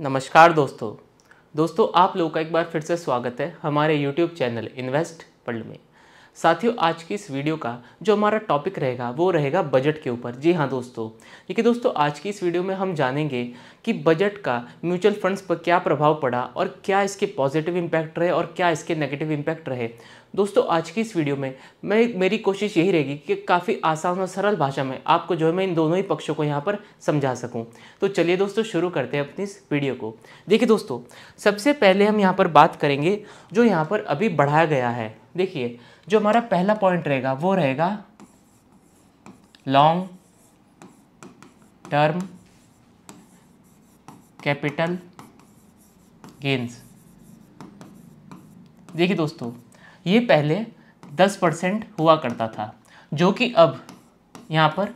नमस्कार दोस्तों दोस्तों आप लोगों का एक बार फिर से स्वागत है हमारे YouTube चैनल इन्वेस्ट वर्ल्ड में साथियों आज की इस वीडियो का जो हमारा टॉपिक रहेगा वो रहेगा बजट के ऊपर जी हाँ दोस्तों देखिए दोस्तों आज की इस वीडियो में हम जानेंगे कि बजट का म्यूचुअल फंड्स पर क्या प्रभाव पड़ा और क्या इसके पॉजिटिव इम्पैक्ट रहे और क्या इसके नेगेटिव इम्पैक्ट रहे दोस्तों आज की इस वीडियो में मैं मेरी कोशिश यही रहेगी कि काफ़ी आसान और सरल भाषा में आपको जो है मैं इन दोनों ही पक्षों को यहाँ पर समझा सकूँ तो चलिए दोस्तों शुरू करते हैं अपनी इस वीडियो को देखिए दोस्तों सबसे पहले हम यहाँ पर बात करेंगे जो यहाँ पर अभी बढ़ाया गया है देखिए जो हमारा पहला पॉइंट रहेगा वो रहेगा लॉन्ग टर्म कैपिटल गेंस देखिए दोस्तों ये पहले दस परसेंट हुआ करता था जो कि अब यहाँ पर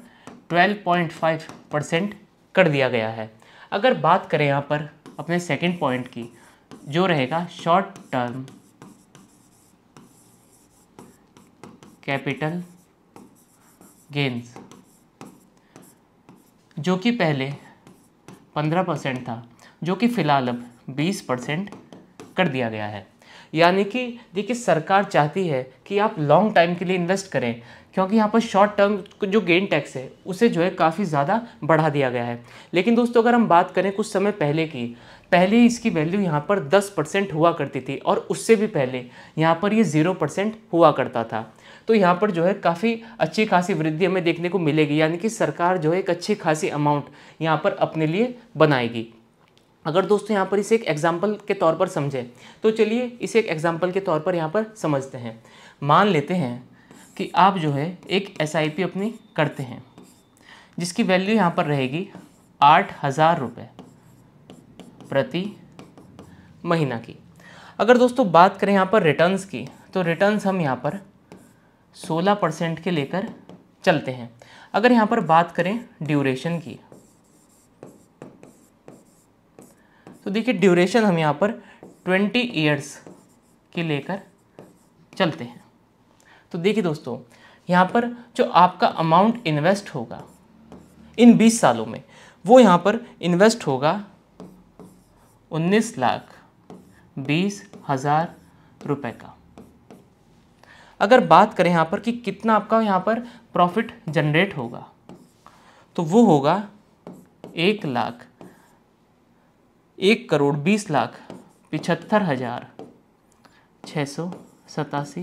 ट्वेल्व पॉइंट फाइव परसेंट कर दिया गया है अगर बात करें यहाँ पर अपने सेकेंड पॉइंट की जो रहेगा शॉर्ट टर्म कैपिटल गेंस जो कि पहले 15 परसेंट था जो कि फ़िलहाल अब 20 परसेंट कर दिया गया है यानी कि देखिए सरकार चाहती है कि आप लॉन्ग टाइम के लिए इन्वेस्ट करें क्योंकि यहाँ पर शॉर्ट टर्म जो गेन टैक्स है उसे जो है काफ़ी ज़्यादा बढ़ा दिया गया है लेकिन दोस्तों अगर हम बात करें कुछ समय पहले की पहले इसकी वैल्यू यहाँ पर 10 परसेंट हुआ करती थी और उससे भी पहले यहाँ पर ये ज़ीरो परसेंट हुआ करता था तो यहाँ पर जो है काफ़ी अच्छी खासी वृद्धि हमें देखने को मिलेगी यानी कि सरकार जो है एक अच्छी खासी अमाउंट यहाँ पर अपने लिए बनाएगी अगर दोस्तों यहाँ पर इसे एक एग्जाम्पल के तौर पर समझें तो चलिए इसे एक एग्जाम्पल के तौर पर यहाँ पर समझते हैं मान लेते हैं कि आप जो है एक एस अपनी करते हैं जिसकी वैल्यू यहाँ पर रहेगी आठ हज़ार रुपये प्रति महीना की अगर दोस्तों बात करें यहाँ पर रिटर्न्स की तो रिटर्न्स हम यहाँ पर सोलह परसेंट के लेकर चलते हैं अगर यहाँ पर बात करें ड्यूरेशन की तो देखिए ड्यूरेशन हम यहाँ पर ट्वेंटी ईयर्स के लेकर चलते हैं तो देखिए दोस्तों यहाँ पर जो आपका अमाउंट इन्वेस्ट होगा इन बीस सालों में वो यहाँ पर इन्वेस्ट होगा उन्नीस लाख बीस हज़ार रुपये का अगर बात करें यहाँ पर कि कितना आपका यहाँ पर प्रॉफिट जनरेट होगा तो वो होगा एक लाख एक करोड़ बीस लाख पिछहत्तर हजार छः सौ सतासी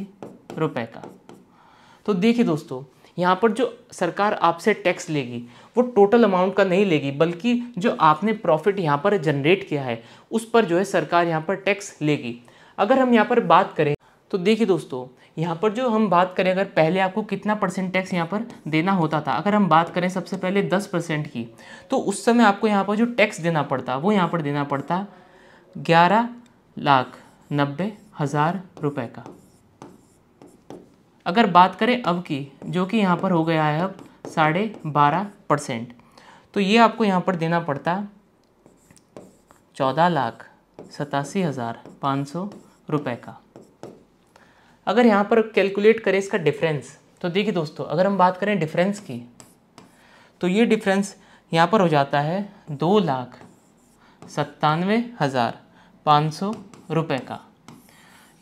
रुपये का तो देखिए दोस्तों यहाँ पर जो सरकार आपसे टैक्स लेगी वो टोटल अमाउंट का नहीं लेगी बल्कि जो आपने प्रॉफिट यहाँ पर जनरेट किया है उस पर जो है सरकार यहाँ पर टैक्स लेगी अगर हम यहाँ पर बात करें तो देखिए दोस्तों यहाँ पर जो हम बात करें अगर पहले आपको कितना परसेंट टैक्स यहाँ पर देना होता था अगर हम बात करें सबसे पहले दस परसेंट की तो उस समय आपको यहाँ पर जो टैक्स देना पड़ता वो यहाँ पर देना पड़ता ग्यारह लाख नब्बे हज़ार रुपये का अगर बात करें अब की जो कि यहाँ पर हो गया है अब साढ़े बारह परसेंट तो ये आपको यहाँ पर देना पड़ता चौदह लाख सतासी हज़ार पाँच सौ रुपये का अगर यहाँ पर कैलकुलेट करें इसका डिफरेंस तो देखिए दोस्तों अगर हम बात करें डिफरेंस की तो ये डिफरेंस यहाँ पर हो जाता है दो लाख सत्तानवे हज़ार पाँच सौ रुपये का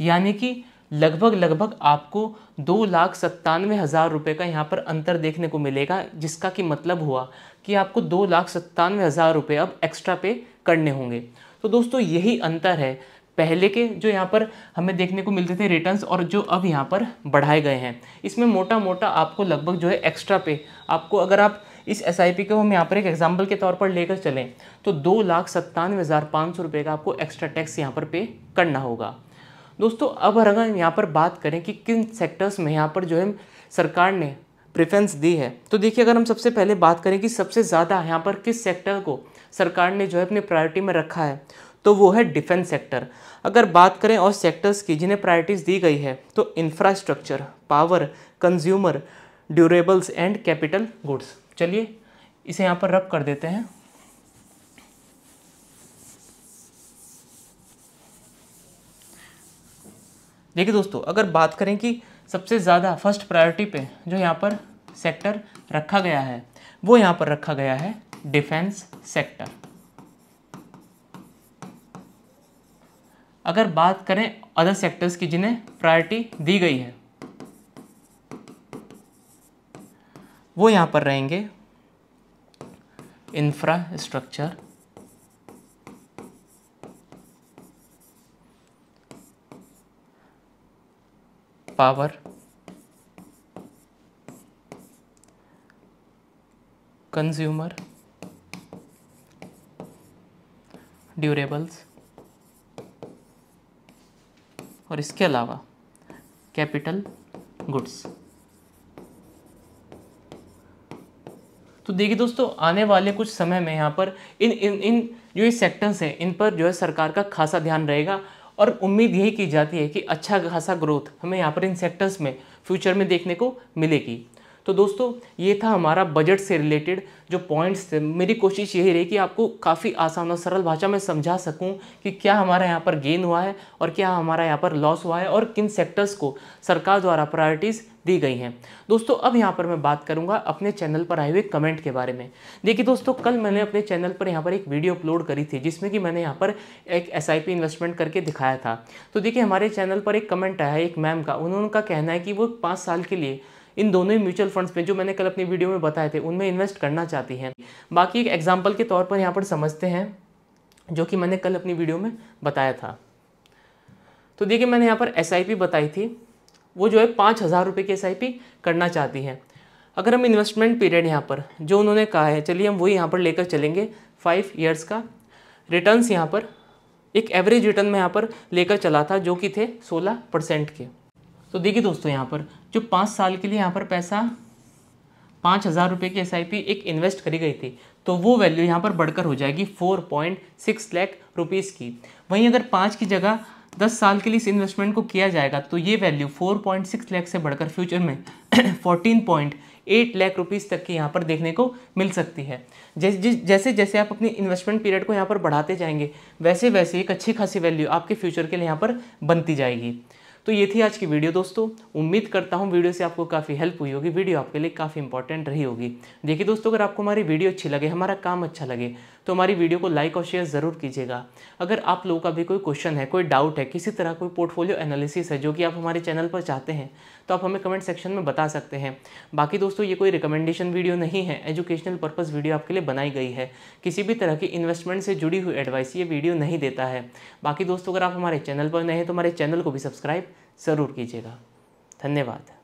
यानी कि लगभग लगभग आपको दो लाख सत्तानवे हज़ार रुपये का यहाँ पर अंतर देखने को मिलेगा जिसका कि मतलब हुआ कि आपको दो लाख सत्तानवे हज़ार रुपये अब एक्स्ट्रा पे करने होंगे तो दोस्तों यही अंतर है पहले के जो यहाँ पर हमें देखने को मिलते थे रिटर्न्स और जो अब यहाँ पर बढ़ाए गए हैं इसमें मोटा मोटा आपको लगभग जो है एक्स्ट्रा पे आपको अगर आप इस एस आई पी को हम यहाँ पर एक एग्जाम्पल के तौर पर लेकर चलें तो दो लाख सत्तानवे हज़ार पाँच सौ रुपये का आपको एक्स्ट्रा टैक्स यहाँ पर पे करना होगा दोस्तों अब अगर यहाँ पर बात करें कि किन सेक्टर्स में यहाँ पर जो है सरकार ने प्रेफरेंस दी है तो देखिए अगर हम सबसे पहले बात करें कि सबसे ज़्यादा यहाँ पर किस सेक्टर को सरकार ने जो है अपनी प्रायोरिटी में रखा है तो वो है डिफेंस सेक्टर अगर बात करें और सेक्टर्स की जिन्हें प्रायोरिटीज़ दी गई है तो infrastructure power consumer durables and capital goods चलिए इसे यहाँ पर रब कर देते हैं देखिए दोस्तों अगर बात करें कि सबसे ज़्यादा फर्स्ट प्रायोरिटी पे जो यहाँ पर सेक्टर रखा गया है वो यहाँ पर रखा गया है डिफेंस सेक्टर अगर बात करें अदर सेक्टर्स की जिन्हें प्रायोरिटी दी गई है वो यहाँ पर रहेंगे इंफ्रास्ट्रक्चर पावर कंज्यूमर ड्यूरेबल्स और इसके अलावा कैपिटल गुड्स तो देखिए दोस्तों आने वाले कुछ समय में यहाँ पर इन इन इन जो ये सेक्टर्स हैं इन पर जो है सरकार का खासा ध्यान रहेगा और उम्मीद यही की जाती है कि अच्छा खासा ग्रोथ हमें यहाँ पर इन सेक्टर्स में फ्यूचर में देखने को मिलेगी तो दोस्तों ये था हमारा बजट से रिलेटेड जो पॉइंट्स थे मेरी कोशिश यही रही कि आपको काफ़ी आसान और सरल भाषा में समझा सकूं कि क्या हमारा यहाँ पर गेन हुआ है और क्या हमारा यहाँ पर लॉस हुआ है और किन सेक्टर्स को सरकार द्वारा प्रायोरिटीज़ दी गई हैं दोस्तों अब यहाँ पर मैं बात करूँगा अपने चैनल पर आए हुए कमेंट के बारे में देखिए दोस्तों कल मैंने अपने चैनल पर यहाँ पर एक वीडियो अपलोड करी थी जिसमें कि मैंने यहाँ पर एक एस इन्वेस्टमेंट करके दिखाया था तो देखिए हमारे चैनल पर एक कमेंट आया एक मैम का उन्होंने का कहना है कि वो पाँच साल के लिए इन दोनों ही म्यूचुअल फंड्स में जो मैंने कल अपनी वीडियो में बताए थे उनमें इन्वेस्ट करना चाहती हैं बाकी एक एग्जाम्पल के तौर पर यहाँ पर समझते हैं जो कि मैंने कल अपनी वीडियो में बताया था तो देखिए मैंने यहाँ पर एस बताई थी वो जो है पाँच हज़ार रुपये की एस करना चाहती हैं अगर हम इन्वेस्टमेंट पीरियड यहाँ पर जो उन्होंने कहा है चलिए हम वही यहाँ पर लेकर चलेंगे फाइव ईयर्स का रिटर्न्स यहाँ पर एक एवरेज रिटर्न में यहाँ पर लेकर चला था जो कि थे सोलह परसेंट के तो देखिए दोस्तों यहाँ पर जो पाँच साल के लिए यहाँ पर पैसा पाँच हज़ार रुपये की एस एक इन्वेस्ट करी गई थी तो वो वैल्यू यहाँ पर बढ़कर हो जाएगी four point six lakh rupees की वहीं अगर पाँच की जगह दस साल के लिए इस इन्वेस्टमेंट को किया जाएगा तो ये value four point six lakh से बढ़कर फ्यूचर में fourteen point eight lakh rupees तक की यहाँ पर देखने को मिल सकती है जैसे जिस जैसे जैसे आप अपनी इन्वेस्टमेंट पीरियड को यहाँ पर बढ़ाते जाएंगे वैसे वैसे एक अच्छी खासी वैल्यू आपके फ्यूचर के लिए यहाँ पर बनती जाएगी तो ये थी आज की वीडियो दोस्तों उम्मीद करता हूँ वीडियो से आपको काफ़ी हेल्प हुई होगी वीडियो आपके लिए काफ़ी इंपॉर्टेंट रही होगी देखिए दोस्तों अगर आपको हमारी वीडियो अच्छी लगे हमारा काम अच्छा लगे तो हमारी वीडियो को लाइक और शेयर ज़रूर कीजिएगा अगर आप लोगों का भी कोई क्वेश्चन है कोई डाउट है किसी तरह कोई पोर्टफोलियो एनालिसिस है जो कि आप हमारे चैनल पर चाहते हैं तो आप हमें कमेंट सेक्शन में बता सकते हैं बाकी दोस्तों ये कोई रिकमेंडेशन वीडियो नहीं है एजुकेशनल पर्पज़ वीडियो आपके लिए बनाई गई है किसी भी तरह की इन्वेस्टमेंट से जुड़ी हुई एडवाइस ये वीडियो नहीं देता है बाकी दोस्तों अगर आप हमारे चैनल पर नए हैं तो हमारे चैनल को भी सब्सक्राइब ज़रूर कीजिएगा धन्यवाद